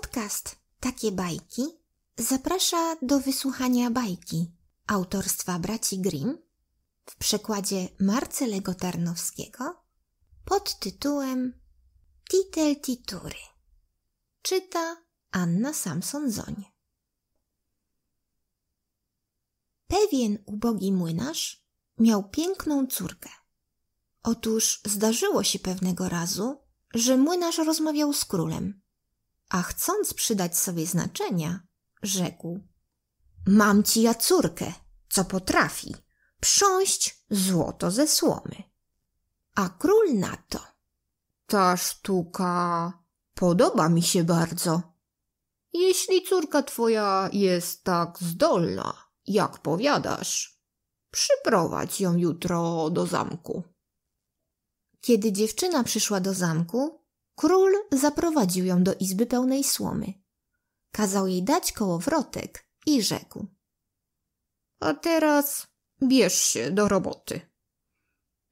Podcast Takie bajki zaprasza do wysłuchania bajki autorstwa braci Grimm w przekładzie Marcelego Tarnowskiego pod tytułem Titel Titury. Czyta Anna Samson-Zoń. Pewien ubogi młynarz miał piękną córkę. Otóż zdarzyło się pewnego razu, że młynarz rozmawiał z królem – a chcąc przydać sobie znaczenia, rzekł: Mam ci ja córkę, co potrafi prząść złoto ze słomy. A król na to: Ta sztuka podoba mi się bardzo. Jeśli córka twoja jest tak zdolna, jak powiadasz, przyprowadź ją jutro do zamku. Kiedy dziewczyna przyszła do zamku, Król zaprowadził ją do izby pełnej słomy. Kazał jej dać kołowrotek i rzekł. A teraz bierz się do roboty.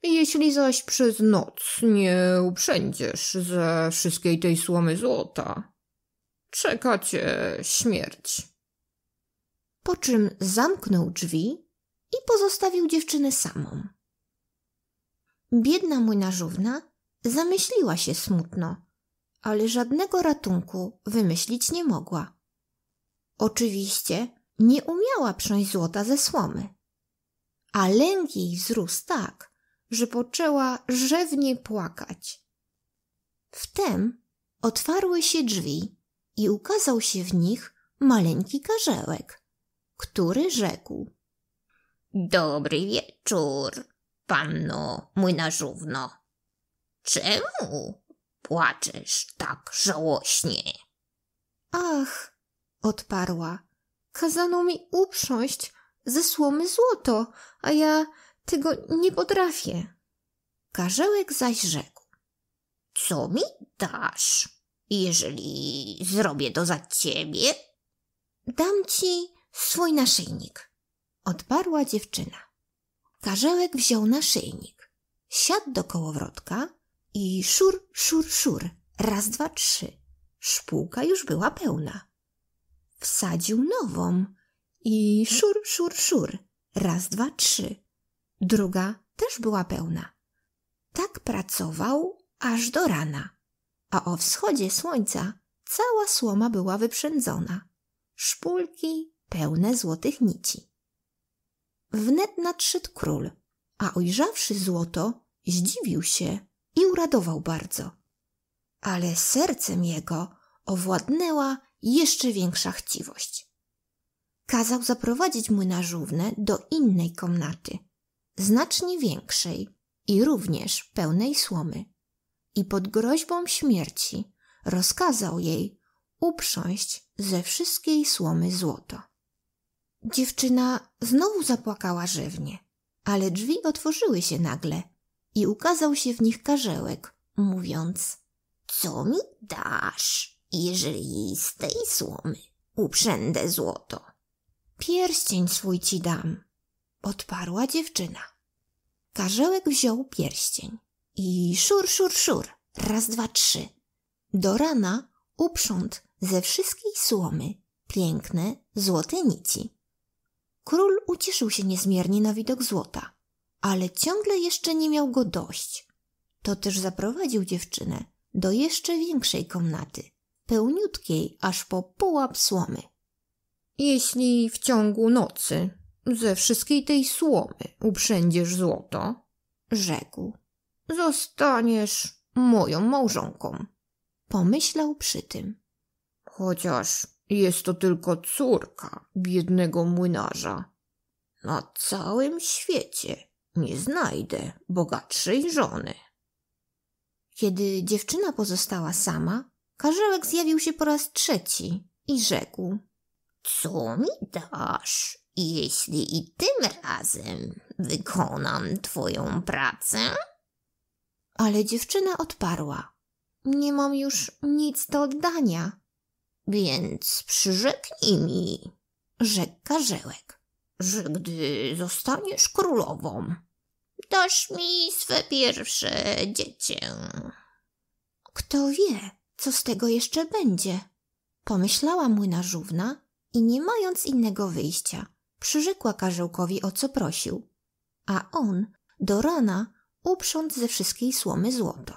Jeśli zaś przez noc nie uprzędziesz ze wszystkiej tej słomy złota, czeka cię śmierć. Po czym zamknął drzwi i pozostawił dziewczynę samą. Biedna młynarzówna Zamyśliła się smutno, ale żadnego ratunku wymyślić nie mogła. Oczywiście nie umiała przyjąć złota ze słomy, a lęk jej wzrósł tak, że poczęła rzewnie płakać. Wtem otwarły się drzwi i ukazał się w nich maleńki karzełek, który rzekł – Dobry wieczór, panno mój narzówno. Czemu płaczesz tak żałośnie? Ach, odparła. Kazano mi uprząść ze słomy złoto, a ja tego nie potrafię. Karzełek zaś rzekł. Co mi dasz, jeżeli zrobię to za ciebie? Dam ci swój naszyjnik, odparła dziewczyna. Karzełek wziął naszyjnik, siadł do kołowrotka i szur, szur, szur, raz, dwa, trzy. Szpółka już była pełna. Wsadził nową i szur, szur, szur, raz, dwa, trzy. Druga też była pełna. Tak pracował aż do rana, a o wschodzie słońca cała słoma była wyprzędzona. Szpulki pełne złotych nici. Wnet nadszedł król, a ujrzawszy złoto, zdziwił się i uradował bardzo. Ale sercem jego owładnęła jeszcze większa chciwość. Kazał zaprowadzić młynarzównę do innej komnaty, znacznie większej i również pełnej słomy. I pod groźbą śmierci rozkazał jej uprząść ze wszystkiej słomy złoto. Dziewczyna znowu zapłakała żywnie, ale drzwi otworzyły się nagle i ukazał się w nich karzełek, mówiąc Co mi dasz, jeżeli z tej słomy uprzędę złoto? Pierścień swój ci dam, odparła dziewczyna. Karzełek wziął pierścień i szur, szur, szur, raz, dwa, trzy. Do rana uprząt ze wszystkiej słomy piękne złote nici. Król ucieszył się niezmiernie na widok złota ale ciągle jeszcze nie miał go dość. To też zaprowadził dziewczynę do jeszcze większej komnaty, pełniutkiej aż po pułap słomy. Jeśli w ciągu nocy ze wszystkiej tej słomy uprzędziesz złoto, rzekł, zostaniesz moją małżonką. Pomyślał przy tym. Chociaż jest to tylko córka biednego młynarza. Na całym świecie nie znajdę bogatszej żony. Kiedy dziewczyna pozostała sama, karzełek zjawił się po raz trzeci i rzekł: Co mi dasz, jeśli i tym razem wykonam twoją pracę? Ale dziewczyna odparła: Nie mam już nic do oddania. Więc przyrzeknij mi, rzekł karzełek że gdy zostaniesz królową, dasz mi swe pierwsze dziecię. Kto wie, co z tego jeszcze będzie? Pomyślała młynarzówna i nie mając innego wyjścia, przyrzekła karzełkowi o co prosił, a on do rana uprząc ze wszystkiej słomy złoto.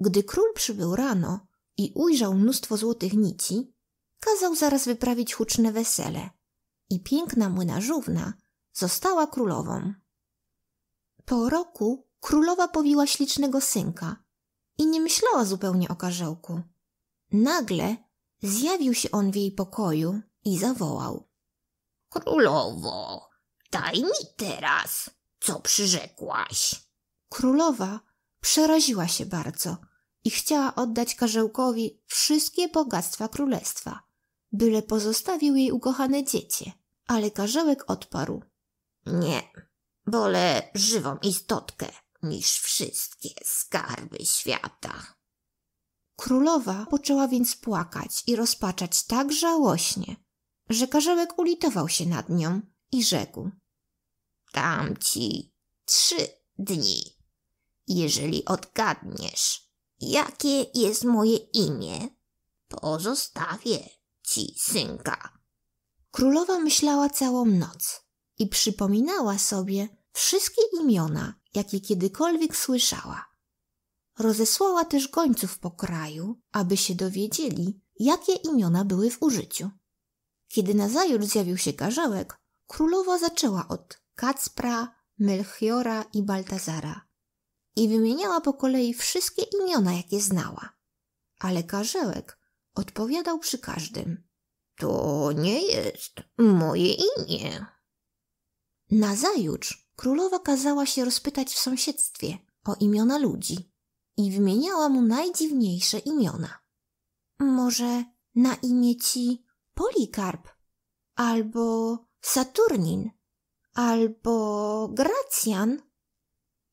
Gdy król przybył rano i ujrzał mnóstwo złotych nici, kazał zaraz wyprawić huczne wesele – i piękna młynarzówna została królową. Po roku królowa powiła ślicznego synka i nie myślała zupełnie o karzełku. Nagle zjawił się on w jej pokoju i zawołał. Królowo, daj mi teraz, co przyrzekłaś. Królowa przeraziła się bardzo i chciała oddać karzełkowi wszystkie bogactwa królestwa, byle pozostawił jej ukochane dziecię ale Karzełek odparł. Nie, wolę żywą istotkę niż wszystkie skarby świata. Królowa poczęła więc płakać i rozpaczać tak żałośnie, że Karzełek ulitował się nad nią i rzekł. Dam ci trzy dni, jeżeli odgadniesz, jakie jest moje imię, pozostawię ci synka Królowa myślała całą noc i przypominała sobie wszystkie imiona, jakie kiedykolwiek słyszała. Rozesłała też gońców po kraju, aby się dowiedzieli, jakie imiona były w użyciu. Kiedy nazajutrz zjawił się karzełek, królowa zaczęła od Kacpra, Melchiora i Baltazara i wymieniała po kolei wszystkie imiona, jakie znała. Ale karzełek odpowiadał przy każdym. To nie jest moje imię. Nazajutrz królowa kazała się rozpytać w sąsiedztwie o imiona ludzi i wymieniała mu najdziwniejsze imiona. Może na imię ci Polikarp, albo Saturnin, albo Gracjan?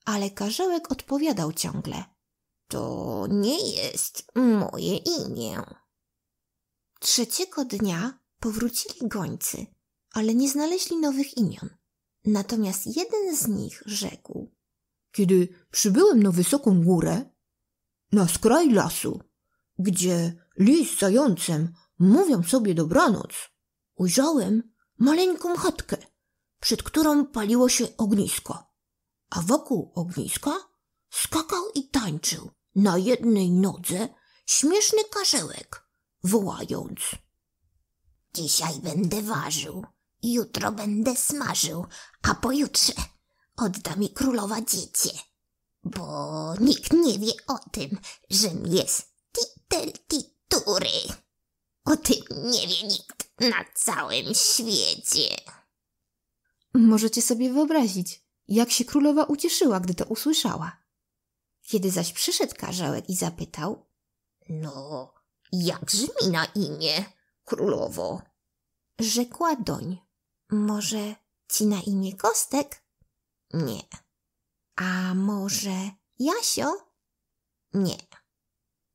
Ale Karzełek odpowiadał ciągle. To nie jest moje imię. Trzeciego dnia powrócili gońcy, ale nie znaleźli nowych imion. Natomiast jeden z nich rzekł: Kiedy przybyłem na wysoką górę, na skraj lasu, gdzie lis z zającem mówią sobie dobranoc, ujrzałem maleńką chatkę, przed którą paliło się ognisko, a wokół ogniska skakał i tańczył na jednej nodze śmieszny karzełek wołając: Dzisiaj będę ważył, jutro będę smażył, a pojutrze odda mi królowa dziecię, bo nikt nie wie o tym, żem jest titel titury. O tym nie wie nikt na całym świecie. Możecie sobie wyobrazić, jak się królowa ucieszyła, gdy to usłyszała. Kiedy zaś przyszedł karzełek i zapytał: No, Jakż brzmi na imię, królowo? Rzekła doń. Może ci na imię Kostek? Nie. A może Jasio? Nie.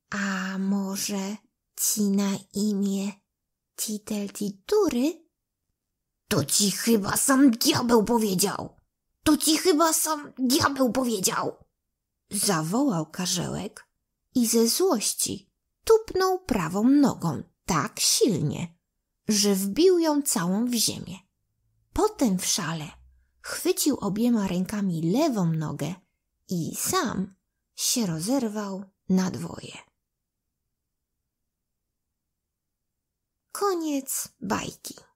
A może ci na imię Titeltitury? To ci chyba sam diabeł powiedział! To ci chyba sam diabeł powiedział! Zawołał karzełek i ze złości tupnął prawą nogą tak silnie, że wbił ją całą w ziemię. Potem w szale chwycił obiema rękami lewą nogę i sam się rozerwał na dwoje. Koniec bajki.